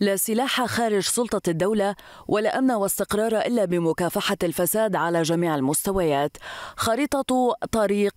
لا سلاح خارج سلطة الدولة ولا أمن واستقرار إلا بمكافحة الفساد على جميع المستويات خريطة طريق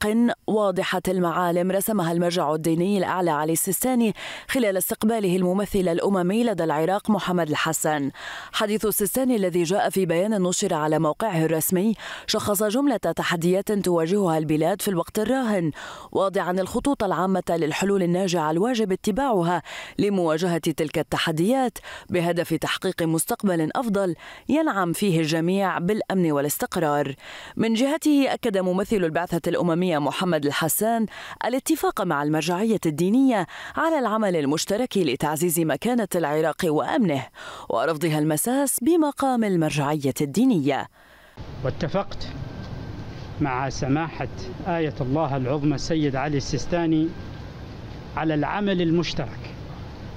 واضحة المعالم رسمها المرجع الديني الأعلى علي السيستاني خلال استقباله الممثل الأممي لدى العراق محمد الحسن حديث السيستاني الذي جاء في بيان نشر على موقعه الرسمي شخص جملة تحديات تواجهها البلاد في الوقت الراهن واضعا الخطوط العامة للحلول الناجعة الواجب اتباعها لمواجهة تلك التحديات العلاقات بهدف تحقيق مستقبل أفضل ينعم فيه الجميع بالأمن والاستقرار. من جهته أكد ممثل البعثة الأممية محمد الحسان الاتفاق مع المرجعية الدينية على العمل المشترك لتعزيز مكانة العراق وأمنه ورفضها المساس بمقام المرجعية الدينية. واتفقت مع سماحة آية الله العظمى السيد علي السيستاني على العمل المشترك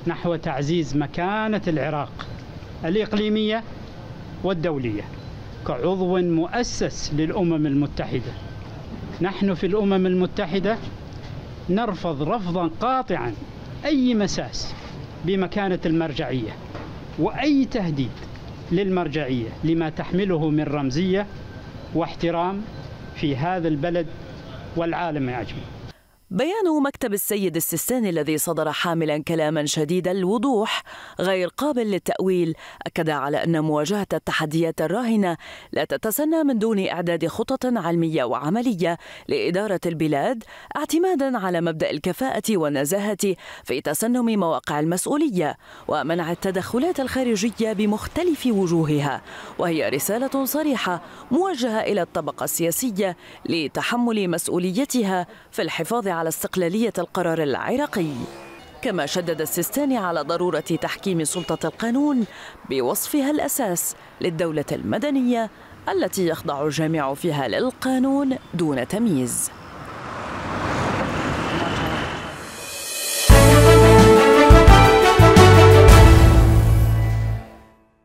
نحو تعزيز مكانة العراق الإقليمية والدولية كعضو مؤسس للأمم المتحدة نحن في الأمم المتحدة نرفض رفضا قاطعا أي مساس بمكانة المرجعية وأي تهديد للمرجعية لما تحمله من رمزية واحترام في هذا البلد والعالم أجمع بيان مكتب السيد السيستاني الذي صدر حاملا كلاما شديد الوضوح غير قابل للتأويل أكد على أن مواجهة التحديات الراهنة لا تتسنى من دون إعداد خطط علمية وعملية لإدارة البلاد اعتمادا على مبدأ الكفاءة والنزاهة في تسنم مواقع المسؤولية ومنع التدخلات الخارجية بمختلف وجوهها وهي رسالة صريحة موجهة إلى الطبقة السياسية لتحمل مسؤوليتها في الحفاظ على على استقلالية القرار العراقي كما شدد السيستاني على ضرورة تحكيم سلطة القانون بوصفها الأساس للدولة المدنية التي يخضع الجميع فيها للقانون دون تمييز